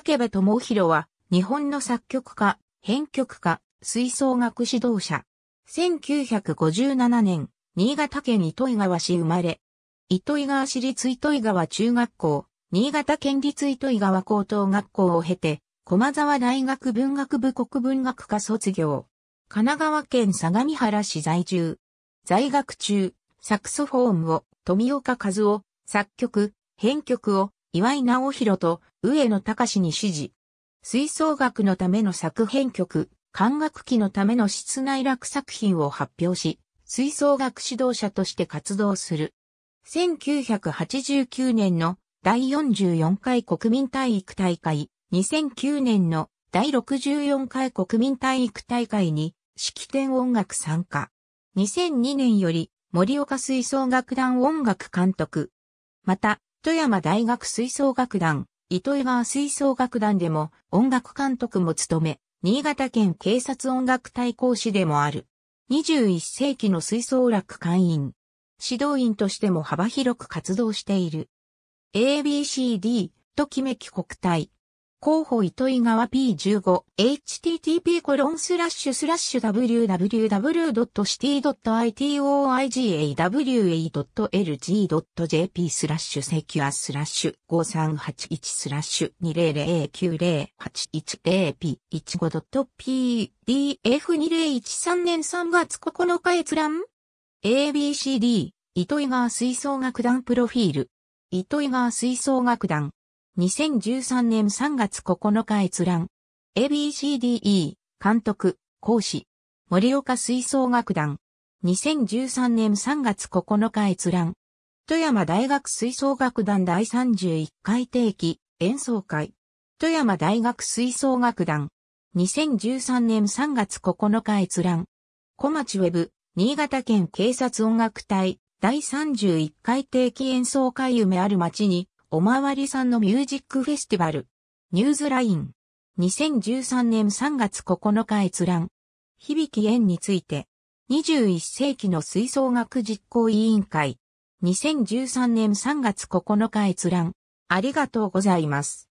竹部智弘は、日本の作曲家、編曲家、吹奏楽指導者。1957年、新潟県糸魚川市生まれ。糸魚川市立糸魚川中学校、新潟県立糸魚川高等学校を経て、駒沢大学文学部国文学科卒業。神奈川県相模原市在住。在学中、サクソフォームを富岡和夫、作曲、編曲を岩井直弘と上野隆に指示。吹奏楽のための作編曲、管楽器のための室内楽作品を発表し、吹奏楽指導者として活動する。1989年の第44回国民体育大会、2009年の第64回国民体育大会に式典音楽参加。2002年より森岡吹奏楽団音楽監督。また、富山大学吹奏楽団、糸魚川吹奏楽団でも音楽監督も務め、新潟県警察音楽隊講師でもある。21世紀の吹奏楽会員。指導員としても幅広く活動している。ABCD ときめき国体。候補糸井川 P15、http コロンスラッシュスラッシュ www.city.itoigawa.lg.jp スラッシュセキュアスラッシュ5381スラッシュ2 0 0 9 0 8 1 a p 1 5 p d f 2 0 1 3年3月9日閲覧 ABCD 糸井川吹奏楽団プロフィール糸井川吹奏楽団2013年3月9日閲覧。ABCDE、監督、講師。森岡吹奏楽団。2013年3月9日閲覧。富山大学吹奏楽団第31回定期演奏会。富山大学吹奏楽団。2013年3月9日閲覧。小町ウェブ、新潟県警察音楽隊第31回定期演奏会夢ある町におまわりさんのミュージックフェスティバル。ニューズライン。2013年3月9日閲覧。響き縁について。21世紀の吹奏楽実行委員会。2013年3月9日閲覧。ありがとうございます。